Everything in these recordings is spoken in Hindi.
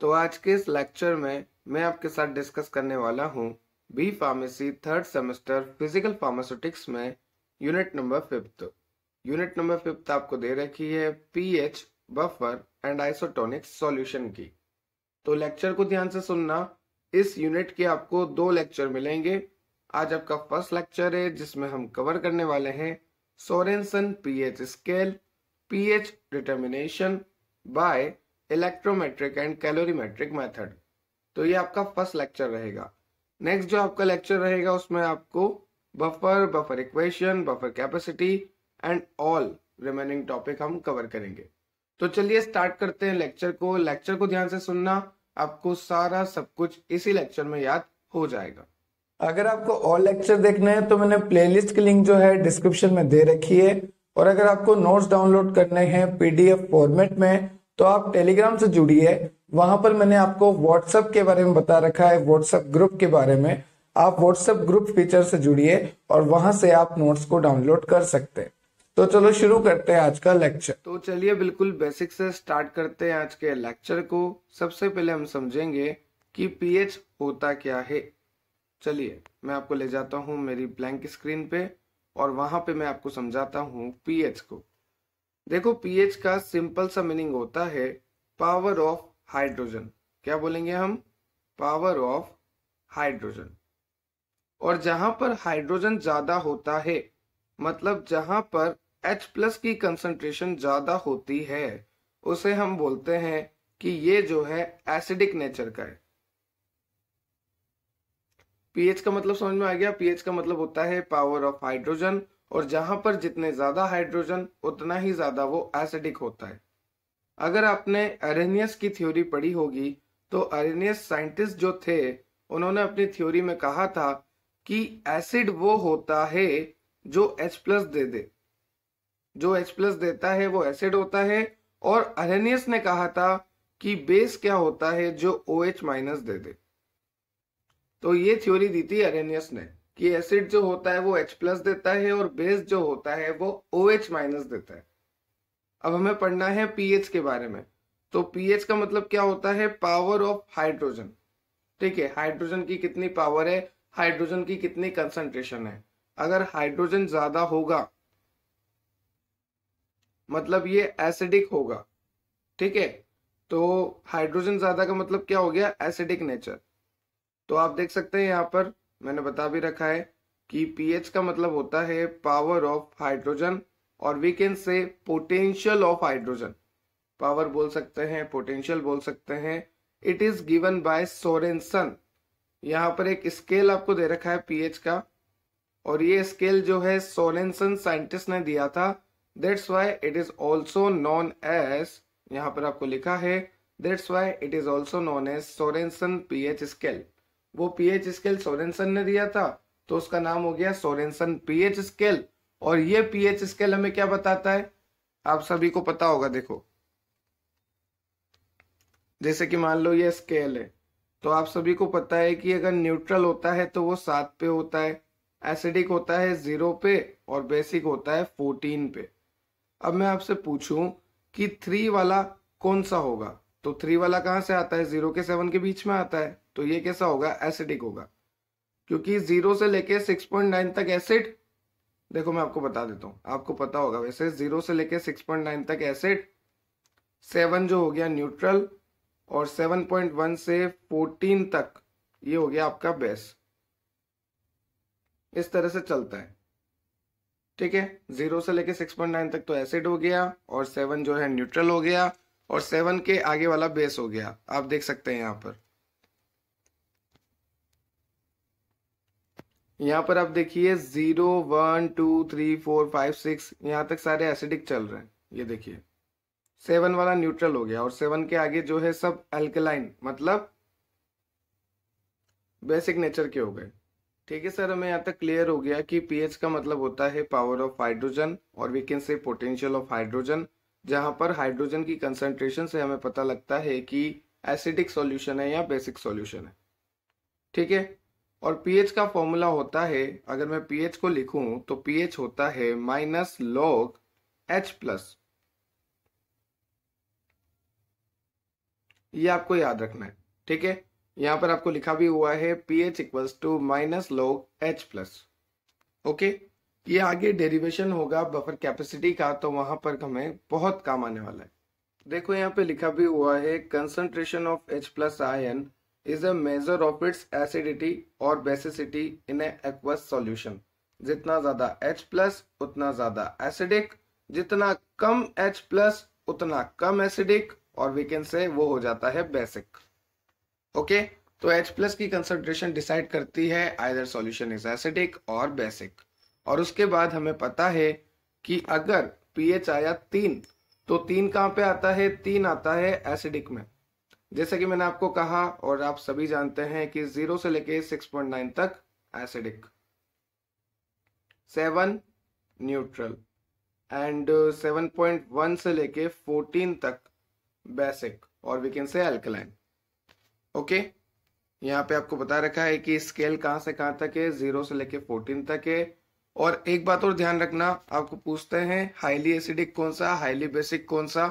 तो आज के इस लेक्चर में मैं आपके साथ डिस्कस करने वाला हूँ B pharmacy third semester physical pharmaceutics में unit number fifth unit number fifth आपको दे रखी है pH buffer and isotonic solution की तो लेक्चर को ध्यान से सुनना इस यूनिट के आपको दो लेक्चर मिलेंगे आज आपका फर्स्ट लेक्चर है जिसमें हम कवर करने वाले हैं Sorensen pH scale pH determination by electrometric and calorimetric method तो ये आपका फर्स्ट लेक्चर रहेगा नेक्स्ट जो आपका लेक्चर रहेगा उसमें आपको buffer buffer equation buffer capacity and all remaining topic हम कवर करेंगे तो चलिए स्टार्ट करते हैं लेक्चर को लेक्चर को ध्यान से सुनना आपको सारा सब कुछ इसी लेक्चर में याद हो जाएगा अगर आपको और लेक्चर देखना है तो मैंने प्लेलिस्ट की लिंक जो है डिस्क्रिप्शन में दे रखी है और अगर आपको नोट्स डाउनलोड करने हैं पीडीएफ फॉर्मेट में तो आप टेलीग्राम से जुड़िए वहां पर मैंने आपको व्हाट्सएप के बारे में बता रखा है व्हाट्सएप ग्रुप के बारे में आप व्हाट्सएप ग्रुप फीचर से जुड़िए और वहां से आप नोट्स को डाउनलोड कर सकते हैं तो चलो शुरू करते हैं आज का लेक्चर तो चलिए बिल्कुल बेसिक से स्टार्ट करते हैं आज के लेक्चर को सबसे पहले हम समझेंगे कि पीएच होता क्या है चलिए मैं आपको ले जाता हूँ मेरी ब्लैंक स्क्रीन पे और वहां पे मैं आपको समझाता हूँ पीएच को देखो पीएच का सिंपल सा मीनिंग होता है पावर ऑफ हाइड्रोजन क्या बोलेंगे हम पावर ऑफ हाइड्रोजन और जहां पर हाइड्रोजन ज्यादा होता है मतलब जहां पर H प्लस की कंसंट्रेशन ज्यादा होती है उसे हम बोलते हैं कि ये जो है एसिडिक नेचर का है पीएच का मतलब समझ में आ गया पीएच का मतलब होता है पावर ऑफ हाइड्रोजन और जहां पर जितने ज्यादा हाइड्रोजन उतना ही ज्यादा वो एसिडिक होता है अगर आपने अरेनियस की थ्योरी पढ़ी होगी तो अरेनियस साइंटिस्ट जो थे उन्होंने अपनी थ्योरी में कहा था कि एसिड वो होता है जो H प्लस दे दे जो H प्लस देता है वो एसिड होता है और अरेनियस ने कहा था कि बेस क्या होता है जो ओ OH माइनस दे दे तो ये थ्योरी दी थी अरेनियस ने कि एसिड जो होता है वो H प्लस देता है और बेस जो होता है वो OH माइनस देता है अब हमें पढ़ना है पीएच के बारे में तो पीएच का मतलब क्या होता है पावर ऑफ हाइड्रोजन ठीक है हाइड्रोजन की कितनी पावर है हाइड्रोजन की कितनी कंसंट्रेशन है अगर हाइड्रोजन ज्यादा होगा मतलब ये एसिडिक होगा ठीक है तो हाइड्रोजन ज्यादा का मतलब क्या हो गया एसिडिक नेचर तो आप देख सकते हैं यहां पर मैंने बता भी रखा है कि पीएच का मतलब होता है पावर ऑफ हाइड्रोजन और we can say potential of hydrogen power बोल सकते हैं पोटेंशियल बोल सकते हैं it is given by Sorensen यहां पर एक स्केल आपको दे रखा है पीएच का और ये स्केल जो है सोरेन्सन साइंटिस्ट ने दिया था that's why it is also known as यहां पर आपको लिखा है that's why it is also known as Sorensen pH scale वो पीएच स्केल सोरेन्सन ने दिया था तो उसका नाम हो गया सोरेन्सन पीएच स्केल और ये पीएच स्केल हमें क्या बताता है आप सभी को पता होगा देखो जैसे कि मान लो ये स्केल है तो आप सभी को पता है कि अगर न्यूट्रल होता है तो वो सात पे होता है एसिडिक होता है जीरो पे और बेसिक होता है फोर्टीन पे अब मैं आपसे पूछूं कि थ्री वाला कौन सा होगा तो थ्री वाला कहां से आता है जीरो के सेवन के बीच में आता है तो ये कैसा होगा एसिडिक होगा क्योंकि जीरो से लेके 6.9 तक एसिड देखो मैं आपको बता देता हूं आपको पता होगा वैसे जीरो से लेके 6.9 तक एसिड सेवन जो हो गया न्यूट्रल और 7.1 से 14 तक ये हो गया आपका बेस इस तरह से चलता है ठीक है जीरो से लेके 6.9 तक तो एसिड हो गया और सेवन जो है न्यूट्रल हो गया और सेवन के आगे वाला बेस हो गया आप देख सकते हैं यहां पर यहाँ पर आप देखिए zero one two three four five six यहाँ तक सारे एसिडिक चल रहे हैं ये देखिए सेवन वाला न्यूट्रल हो गया और सेवन के आगे जो है सब एल्कलाइन मतलब बेसिक नेचर के हो गए ठीक है सर हमें यहाँ तक क्लियर हो गया कि पीएच का मतलब होता है पावर ऑफ हाइड्रोजन और we can say potential of hydrogen जहां पर हाइड्रोजन की कंसंट्रेशन से हमें पता लगता है कि एसिडिक सॉल्यूशन है या बेसिक सॉल्यूशन है ठीक है और पीएच का फॉर्मूला होता है अगर मैं पीएच को लिखूं तो पीएच होता है माइनस लॉग एच प्लस ये आपको याद रखना है ठीक है यहां पर आपको लिखा भी हुआ है pH equals to minus log H plus okay ये आगे डेरिवेशन होगा बफर कैपेसिटी का तो वहां पर हमें बहुत काम आने वाला है देखो यहाँ पे लिखा भी हुआ है concentration of H plus ion is a measure of its acidity और बेसिसिटी इन एक्वस aqueous जितना ज्यादा H प्लस उतना ज्यादा एसिडिक जितना कम H प्लस उतना कम एसिडिक और वी कैन से वो हो जाता है बेसिक ओके तो H प्लस की कंसेंट्रेशन डिसाइड करती है आइदर सॉल्यूशन इज एसिडिक और बेसिक और उसके बाद हमें पता है कि अगर पीएच आया तीन तो तीन कहां पे आता है तीन आता है एसिडिक में जैसे कि मैंने आपको कहा और आप सभी जानते हैं कि जीरो से लेके 6.9 तक acidic seven neutral and 7.1 uh, से लेके 14 तक बेसिक और we can say alkaline okay यहाँ पे आपको बता रखा है कि स्केल कहां से कहां तक है जीरो से लेके 14 तक है और एक बात और ध्यान रखना आपको पूछते हैं हाईली एसिडिक कौन सा हाईली बेसिक कौन सा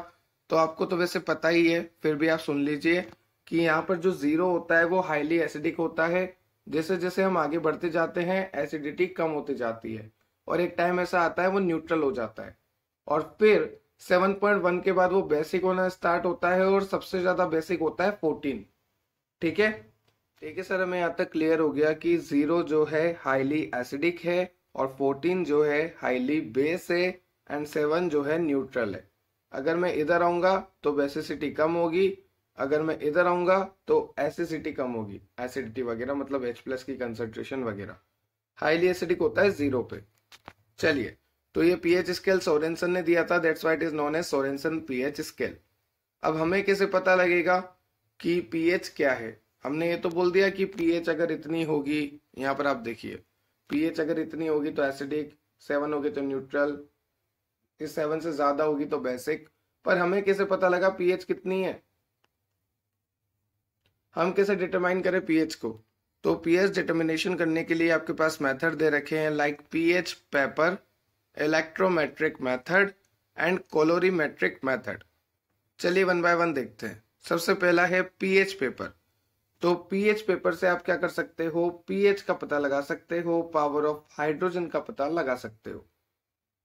तो आपको तो वैसे पता ही है फिर भी आप सुन लीजिए कि यहाँ पर जो ज़ीरो होता है वो हाईली एसिडिक होता है जैसे जैसे हम आगे बढ़ते जाते हैं एसिडिटी कम होती जाती है और एक टाइम ऐसा आता है वो न्यूट्रल हो जाता है और फिर 7.1 के बाद वो बेसिक होना स्टार्ट होता है और सबसे ज़्यादा बेसिक होता है 14 ठीक है ठीक है सर हमें यहाँ तक क्लियर हो गया कि ज़ीरो जो है हाईली एसिडिक है और 14 जो है हाईली बेस है एंड सेवन जो है न्यूट्रल है अगर मैं इधर आऊंगा तो बेसिसिटी कम होगी अगर मैं इधर आऊंगा तो एसिसिटी कम होगी एसिडिटी वगैरह मतलब एच प्लस की कंसेंट्रेशन वगैरह हाईली एसिडिक होता है जीरो पे चलिए तो ये पीएच स्केल सोरेंसन ने दिया था that's why it is known as Sorensen pH scale अब हमें कैसे पता लगेगा कि पीएच क्या है हमने ये तो बोल दिया कि पीएच अगर इतनी होगी यहाँ पर आप देखिए पीएच अगर इतनी होगी तो एसिडिक सेवन होगी तो न्यूट्रल इस सेवन से ज्यादा होगी तो बेसिक पर हमें कैसे पता लगा पीएच कितनी है हम कैसे डिटरमाइन करें पीएच को तो पीएच डिटरमिनेशन करने के लिए आपके पास मेथड दे रखे हैं like pH paper electrometric method and colorimetric method चलिए वन बाय वन देखते हैं सबसे पहला है पीएच पेपर तो पीएच पेपर से आप क्या कर सकते हो पीएच का पता लगा सकते हो पावर ऑफ हाइड्रोजन का पता लगा सकते हो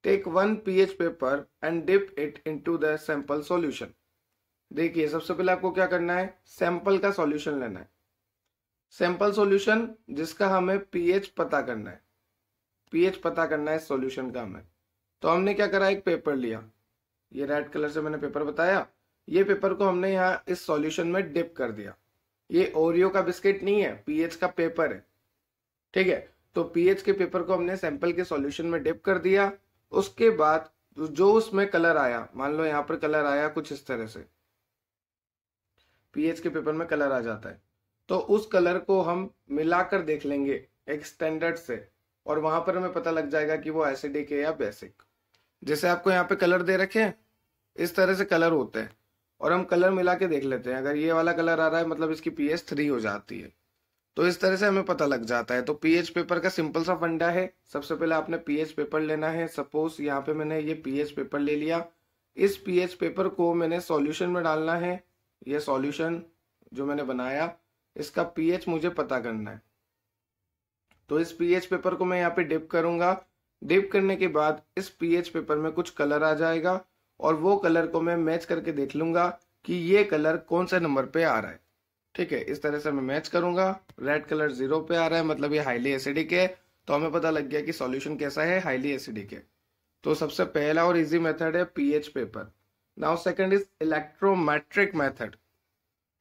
take one P H paper and dip it to the sample solution देखिए सबसे पहले आपको क्या करना है सैंपल का सोल्यूशन लेना है सैंपल सोल्यूशन जिसका हमें एच पता करना है एच पता करना है सोल्यूशन का हमें तो हमने क्या करा एक पेपर लिया ये रेड कलर से मैंने पेपर बताया ये पेपर को हमने यहाँ इस सोल्यूशन में डिप कर दिया ये ओरियो का बिस्किट नहीं है पीएच का पेपर है ठीक है तो पीएच के पेपर को हमने सैंपल के सॉल्यूशन में डिप कर दिया उसके बाद जो उसमें कलर आया मान लो यहाँ पर कलर आया कुछ इस तरह से पीएच के पेपर में कलर आ जाता है तो उस कलर को हम मिलाकर देख लेंगे एक स्टैंडर्ड से और वहां पर हमें पता लग जाएगा कि वो एसिडिक है या बेसिक जैसे आपको यहाँ पे कलर दे रखे हैं इस तरह से कलर होते हैं और हम कलर मिला के देख लेते हैं अगर ये वाला कलर आ रहा है मतलब इसकी पीएच थ्री हो जाती है तो इस तरह से हमें पता लग जाता है तो पीएच पेपर का सिंपल सा फंडा है सबसे पहले आपने पीएच पेपर लेना है सपोज यहाँ पे मैंने ये पीएच पेपर ले लिया इस पीएच पेपर को मैंने सॉल्यूशन में डालना है ये सॉल्यूशन जो मैंने बनाया इसका पीएच मुझे पता करना है तो इस पीएच पेपर को मैं यहाँ पे डिप करूंगा डिप करने के बाद इस पीएच पेपर में कुछ कलर आ जाएगा और वो कलर को मैं मैच करके देख लूंगा कि ये कलर कौन से नंबर पे आ रहा है ठीक है इस तरह से मैं मैच करूंगा रेड कलर जीरो पे आ रहा है मतलब ये हाईली एसिडिक है तो हमें पता लग गया कि सॉल्यूशन कैसा है हाईली एसिडिक है तो सबसे पहला और इजी मेथड है pH paper now second is electrometric method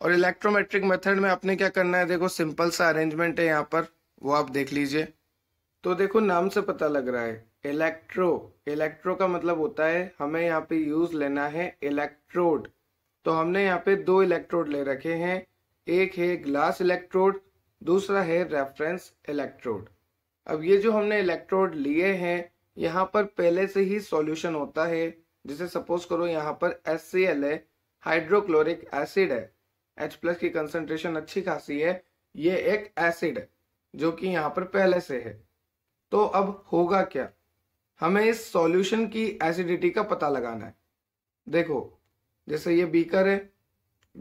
और इलेक्ट्रोमेट्रिक मेथड में आपने क्या करना है देखो सिंपल सा अरेंजमेंट है यहाँ पर वो आप देख लीजिए तो देखो नाम से पता लग रहा है इलेक्ट्रो इलेक्ट्रो का मतलब होता है हमें यहाँ पे यूज लेना है इलेक्ट्रोड तो हमने यहाँ पे दो इलेक्ट्रोड ले रखे हैं एक है ग्लास इलेक्ट्रोड दूसरा है रेफरेंस इलेक्ट्रोड अब ये जो हमने इलेक्ट्रोड लिए हैं यहाँ पर पहले से ही सॉल्यूशन होता है जिसे सपोज करो यहाँ पर एस है हाइड्रोक्लोरिक एसिड है एच प्लस की कंसंट्रेशन अच्छी खासी है ये एक एसिड है जो कि यहाँ पर पहले से है तो अब होगा क्या हमें इस सॉल्यूशन की एसिडिटी का पता लगाना है देखो जैसे ये बीकर है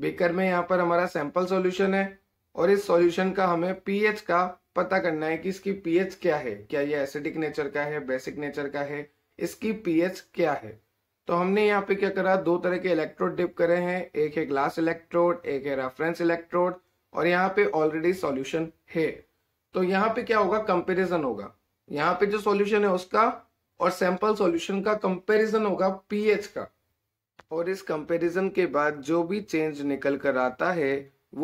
बेकर में यहाँ पर हमारा सैंपल सॉल्यूशन है और इस सॉल्यूशन का हमें पीएच का पता करना है कि इसकी पीएच क्या है क्या ये एसिडिक नेचर का है बेसिक नेचर का है इसकी पीएच क्या है तो हमने यहाँ पे क्या करा दो तरह के इलेक्ट्रोड डिप करे हैं एक है ग्लास इलेक्ट्रोड एक है रेफरेंस इलेक्ट्रोड और यहाँ पे ऑलरेडी सॉल्यूशन है तो यहाँ पे क्या होगा कंपेरिजन होगा यहाँ पे जो सॉल्यूशन है उसका और सैंपल सॉल्यूशन का कंपेरिजन होगा पीएच का और इस कंपैरिजन के बाद जो भी चेंज निकल कर आता है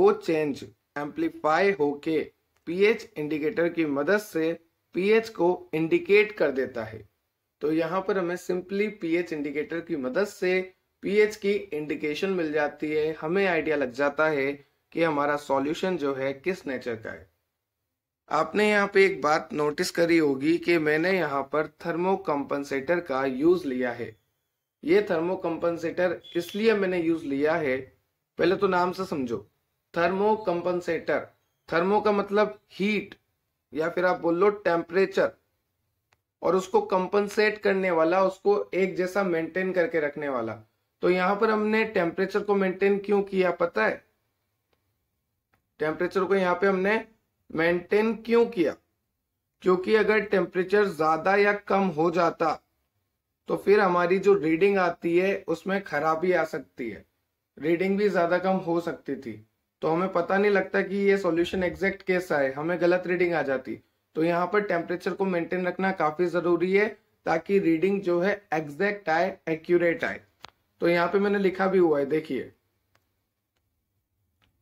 वो चेंज एम्पलीफाई होके पीएच इंडिकेटर की मदद से पीएच को इंडिकेट कर देता है तो यहाँ पर हमें सिंपली पीएच इंडिकेटर की मदद से पीएच की इंडिकेशन मिल जाती है हमें आइडिया लग जाता है कि हमारा सॉल्यूशन जो है किस नेचर का है आपने यहाँ पे एक बात नोटिस करी होगी कि मैंने यहाँ पर थर्मो कंपनसेटर का यूज लिया है ये थर्मो कंपनसेटर इसलिए मैंने यूज लिया है पहले तो नाम से समझो थर्मो कंपनसेटर थर्मो का मतलब हीट या फिर आप बोल लो टेम्परेचर और उसको कंपनसेट करने वाला उसको एक जैसा मेंटेन करके रखने वाला तो यहां पर हमने टेम्परेचर को मेंटेन क्यों किया पता है टेम्परेचर को यहां पे हमने मेंटेन क्यों किया क्योंकि अगर टेम्परेचर ज्यादा या कम हो जाता तो फिर हमारी जो रीडिंग आती है उसमें खराबी आ सकती है रीडिंग भी ज़्यादा कम हो सकती थी तो हमें पता नहीं लगता कि ये सॉल्यूशन एग्जैक्ट कैसा है हमें गलत रीडिंग आ जाती तो यहाँ पर टेम्परेचर को मेंटेन रखना काफ़ी ज़रूरी है ताकि रीडिंग जो है एग्जैक्ट आए एक्यूरेट आए तो यहाँ पे मैंने लिखा भी हुआ है देखिए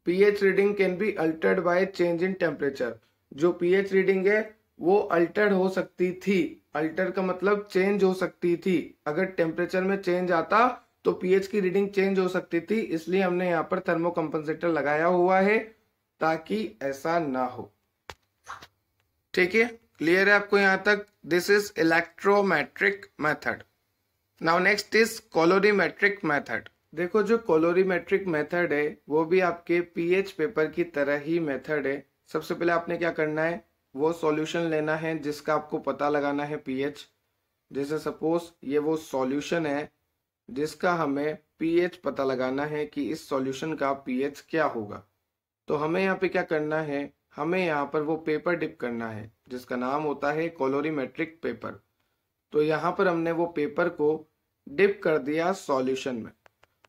pH reading can be altered by change in temperature जो पीएच रीडिंग है वो अल्टर हो सकती थी अल्टर का मतलब चेंज हो सकती थी अगर टेम्परेचर में चेंज आता तो पीएच की रीडिंग चेंज हो सकती थी इसलिए हमने यहाँ पर थर्मो कंपनसेटर लगाया हुआ है ताकि ऐसा ना हो ठीक है क्लियर है आपको यहाँ तक this is electrometric method now next is colorimetric method देखो जो कॉलोरीमेट्रिक मेथड है वो भी आपके पीएच पेपर की तरह ही मेथड है सबसे पहले आपने क्या करना है वो सॉल्यूशन लेना है जिसका आपको पता लगाना है पीएच जैसे सपोज ये वो सॉल्यूशन है जिसका हमें पीएच पता लगाना है कि इस सॉल्यूशन का पीएच क्या होगा तो हमें यहाँ पे क्या करना है हमें यहाँ पर वो पेपर डिप करना है जिसका नाम होता है कोलोरीमेट्रिक पेपर तो यहाँ पर हमने वो पेपर को डिप कर दिया सॉल्यूशन में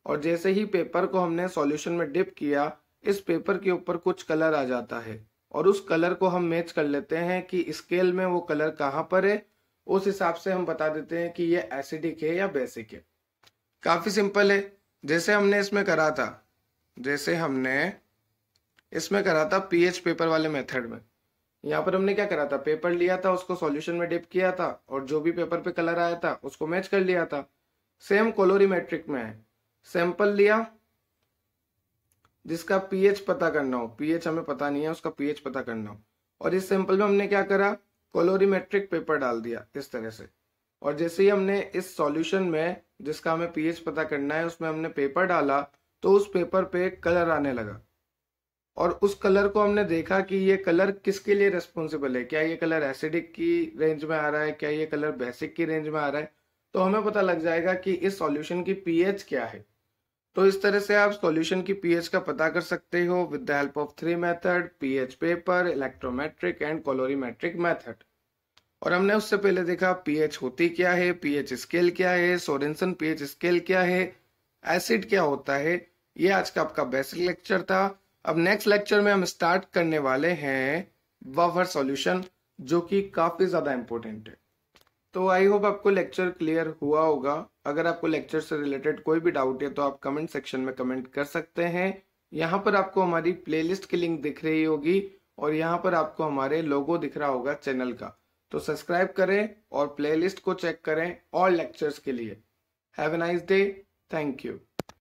और जैसे ही पेपर को हमने सॉल्यूशन में डिप किया इस पेपर के ऊपर कुछ कलर आ जाता है और उस कलर को हम मैच कर लेते हैं कि स्केल में वो कलर कहाँ पर है उस हिसाब से हम बता देते हैं कि ये एसिडिक है या बेसिक है काफ़ी सिंपल है जैसे हमने इसमें करा था जैसे हमने इसमें करा था पीएच पेपर वाले मेथड में यहाँ पर हमने क्या करा था पेपर लिया था उसको सॉल्यूशन में डिप किया था और जो भी पेपर पे कलर आया था उसको मैच कर लिया था सेम कोलोरीमेट्रिक में है सैंपल लिया जिसका पीएच पता करना हो पीएच हमें पता नहीं है उसका पीएच पता करना हो और इस सैंपल में हमने क्या करा कोलोरीमेट्रिक पेपर डाल दिया इस तरह से और जैसे ही हमने इस सॉल्यूशन में जिसका हमें पीएच पता करना है उसमें हमने पेपर डाला तो उस पेपर पे कलर आने लगा और उस कलर को हमने देखा कि ये कलर किसके लिए रेस्पॉन्सिबल है क्या ये कलर एसिडिक की रेंज में आ रहा है क्या ये कलर बेसिक की रेंज में आ रहा है तो हमें पता लग जाएगा कि इस सॉल्यूशन की पीएच क्या है तो इस तरह से आप सॉल्यूशन की पीएच का पता कर सकते हो with the help of three method pH paper electrometric and colorimetric method और हमने उससे पहले देखा पीएच होती क्या है पीएच स्केल क्या है सोरेंसन पीएच स्केल क्या है एसिड क्या होता है ये आज का आपका बेसिक लेक्चर था अब नेक्स्ट लेक्चर में हम स्टार्ट करने वाले हैं वफर सॉल्यूशन जो कि काफ़ी ज़्यादा इम्पोर्टेंट है तो आई होप आपको लेक्चर क्लियर हुआ होगा अगर आपको लेक्चर से रिलेटेड कोई भी डाउट है तो आप कमेंट सेक्शन में कमेंट कर सकते हैं यहाँ पर आपको हमारी प्लेलिस्ट की लिंक दिख रही होगी और यहाँ पर आपको हमारे लोगो दिख रहा होगा चैनल का तो सब्सक्राइब करें और प्लेलिस्ट को चेक करें और लेक्चर्स के लिए have a nice day thank you